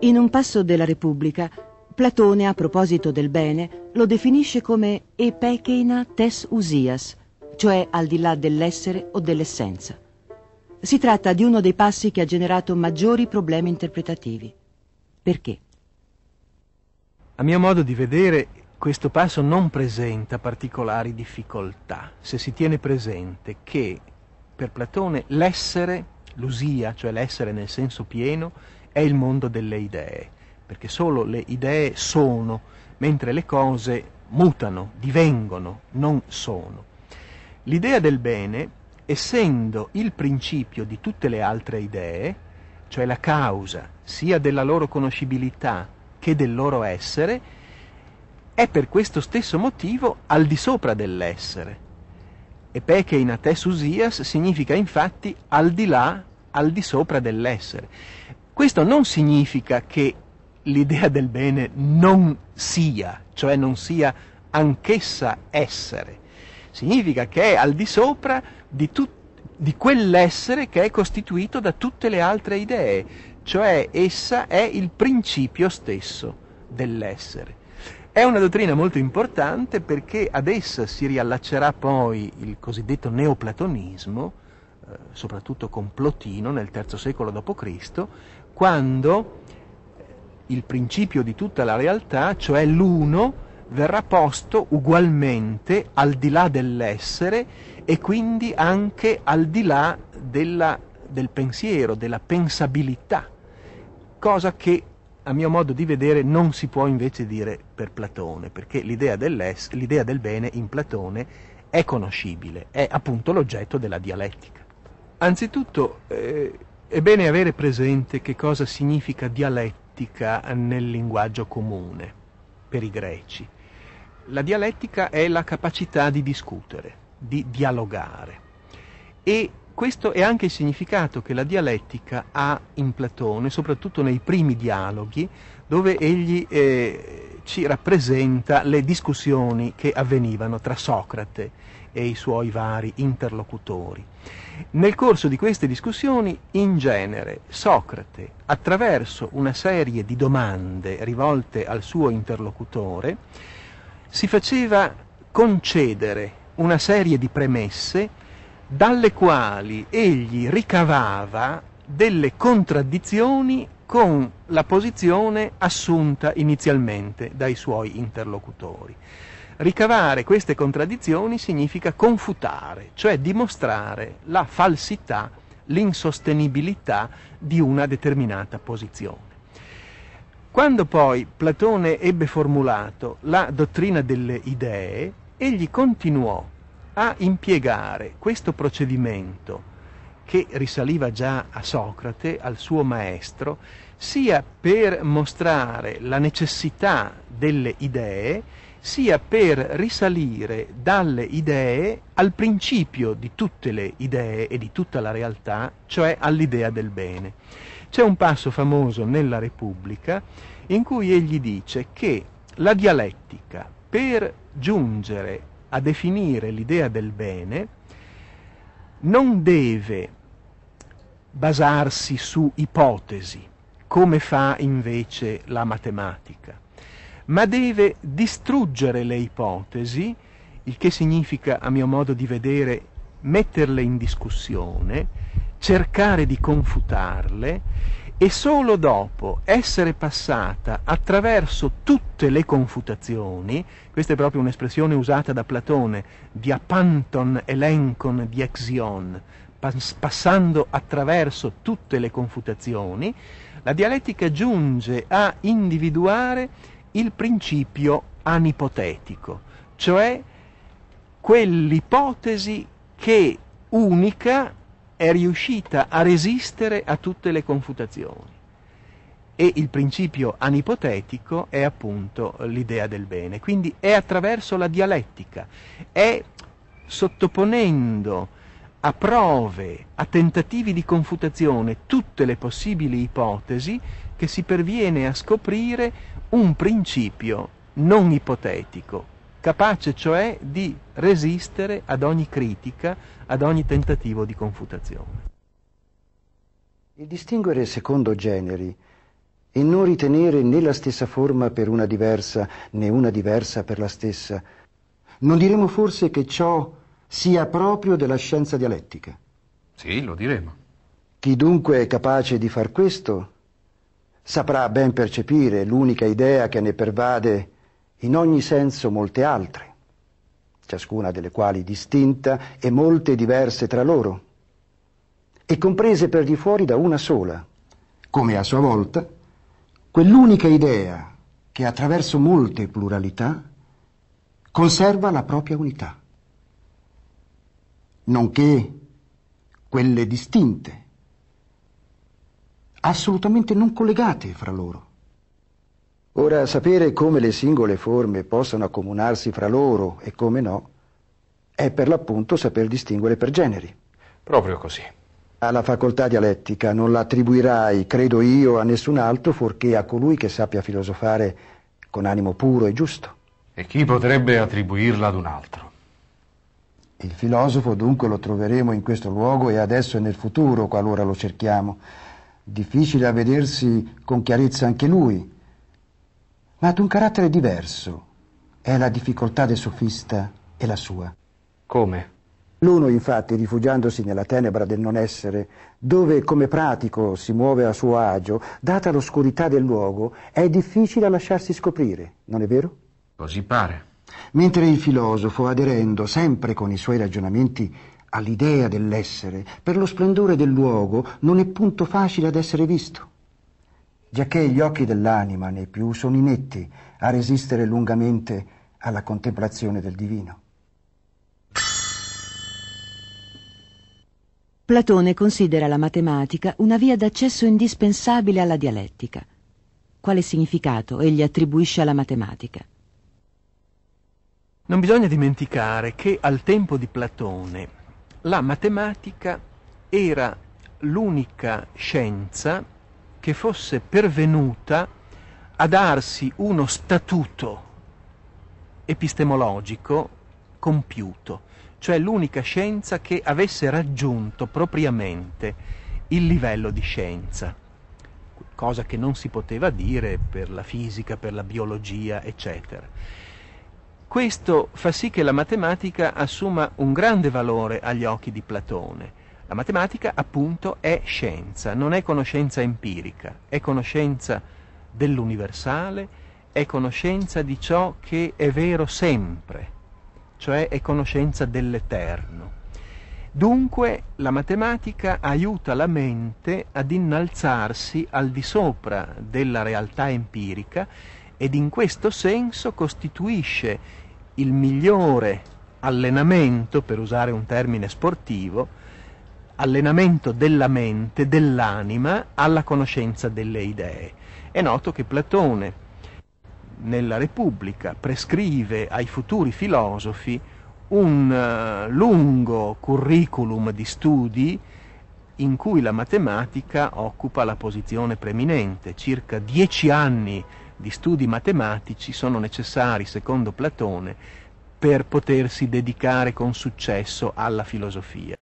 In un passo della Repubblica, Platone, a proposito del bene, lo definisce come epecheina tes usias, cioè al di là dell'essere o dell'essenza. Si tratta di uno dei passi che ha generato maggiori problemi interpretativi. Perché? A mio modo di vedere, questo passo non presenta particolari difficoltà, se si tiene presente che per Platone l'essere, l'usia, cioè l'essere nel senso pieno, è il mondo delle idee, perché solo le idee sono, mentre le cose mutano, divengono, non sono. L'idea del bene, essendo il principio di tutte le altre idee, cioè la causa sia della loro conoscibilità che del loro essere, è per questo stesso motivo al di sopra dell'essere. E peche in ate susias significa infatti al di là, al di sopra dell'essere. Questo non significa che l'idea del bene non sia, cioè non sia anch'essa essere. Significa che è al di sopra di, tut- di quell'essere che è costituito da tutte le altre idee, cioè essa è il principio stesso dell'essere. È una dottrina molto importante perché ad essa si riallaccerà poi il cosiddetto neoplatonismo, eh, soprattutto con Plotino nel III secolo d.C., quando il principio di tutta la realtà, cioè l'uno, verrà posto ugualmente al di là dell'essere e quindi anche al di là della, del pensiero, della pensabilità, cosa che a mio modo di vedere non si può invece dire per Platone, perché l'idea, l'idea del bene in Platone è conoscibile, è appunto l'oggetto della dialettica. Anzitutto, eh, è bene avere presente che cosa significa dialettica nel linguaggio comune per i greci. La dialettica è la capacità di discutere, di dialogare e questo è anche il significato che la dialettica ha in Platone, soprattutto nei primi dialoghi, dove egli eh, ci rappresenta le discussioni che avvenivano tra Socrate e i suoi vari interlocutori. Nel corso di queste discussioni, in genere, Socrate, attraverso una serie di domande rivolte al suo interlocutore, si faceva concedere una serie di premesse dalle quali egli ricavava delle contraddizioni con la posizione assunta inizialmente dai suoi interlocutori. Ricavare queste contraddizioni significa confutare, cioè dimostrare la falsità, l'insostenibilità di una determinata posizione. Quando poi Platone ebbe formulato la dottrina delle idee, egli continuò a impiegare questo procedimento che risaliva già a Socrate, al suo maestro, sia per mostrare la necessità delle idee, sia per risalire dalle idee al principio di tutte le idee e di tutta la realtà, cioè all'idea del bene. C'è un passo famoso nella Repubblica in cui egli dice che la dialettica per giungere a definire l'idea del bene non deve basarsi su ipotesi, come fa invece la matematica, ma deve distruggere le ipotesi, il che significa, a mio modo di vedere, metterle in discussione, cercare di confutarle e solo dopo essere passata attraverso tutte le confutazioni, questa è proprio un'espressione usata da Platone, di apanton elencon di axion, passando attraverso tutte le confutazioni, la dialettica giunge a individuare il principio anipotetico, cioè quell'ipotesi che unica è riuscita a resistere a tutte le confutazioni. E il principio anipotetico è appunto l'idea del bene. Quindi è attraverso la dialettica, è sottoponendo a prove, a tentativi di confutazione tutte le possibili ipotesi che si perviene a scoprire un principio non ipotetico, capace cioè di resistere ad ogni critica, ad ogni tentativo di confutazione. Il distinguere secondo generi e non ritenere né la stessa forma per una diversa né una diversa per la stessa, non diremo forse che ciò sia proprio della scienza dialettica? Sì, lo diremo. Chi dunque è capace di far questo saprà ben percepire l'unica idea che ne pervade in ogni senso molte altre, ciascuna delle quali distinta e molte diverse tra loro, e comprese per di fuori da una sola, come a sua volta quell'unica idea che attraverso molte pluralità conserva la propria unità, nonché quelle distinte, assolutamente non collegate fra loro Ora, sapere come le singole forme possano accomunarsi fra loro e come no, è per l'appunto saper distinguere per generi. Proprio così. Alla facoltà dialettica non la attribuirai, credo io, a nessun altro fuorché a colui che sappia filosofare con animo puro e giusto. E chi potrebbe attribuirla ad un altro? Il filosofo dunque lo troveremo in questo luogo e adesso e nel futuro, qualora lo cerchiamo. Difficile a vedersi con chiarezza anche lui, ma ad un carattere diverso. È la difficoltà del sofista e la sua. Come? L'uno, infatti, rifugiandosi nella tenebra del non essere, dove come pratico si muove a suo agio, data l'oscurità del luogo, è difficile a lasciarsi scoprire, non è vero? Così pare. Mentre il filosofo, aderendo sempre con i suoi ragionamenti all'idea dell'essere, per lo splendore del luogo, non è punto facile ad essere visto giacché gli occhi dell'anima né più sono inetti a resistere lungamente alla contemplazione del divino. Platone considera la matematica una via d'accesso indispensabile alla dialettica. Quale significato egli attribuisce alla matematica? Non bisogna dimenticare che al tempo di Platone la matematica era l'unica scienza che fosse pervenuta a darsi uno statuto epistemologico compiuto, cioè l'unica scienza che avesse raggiunto propriamente il livello di scienza, cosa che non si poteva dire per la fisica, per la biologia, eccetera. Questo fa sì che la matematica assuma un grande valore agli occhi di Platone la matematica appunto è scienza, non è conoscenza empirica, è conoscenza dell'universale, è conoscenza di ciò che è vero sempre, cioè è conoscenza dell'eterno. Dunque la matematica aiuta la mente ad innalzarsi al di sopra della realtà empirica ed in questo senso costituisce il migliore allenamento, per usare un termine sportivo, allenamento della mente, dell'anima, alla conoscenza delle idee. È noto che Platone nella Repubblica prescrive ai futuri filosofi un eh, lungo curriculum di studi in cui la matematica occupa la posizione preminente. Circa dieci anni di studi matematici sono necessari, secondo Platone, per potersi dedicare con successo alla filosofia.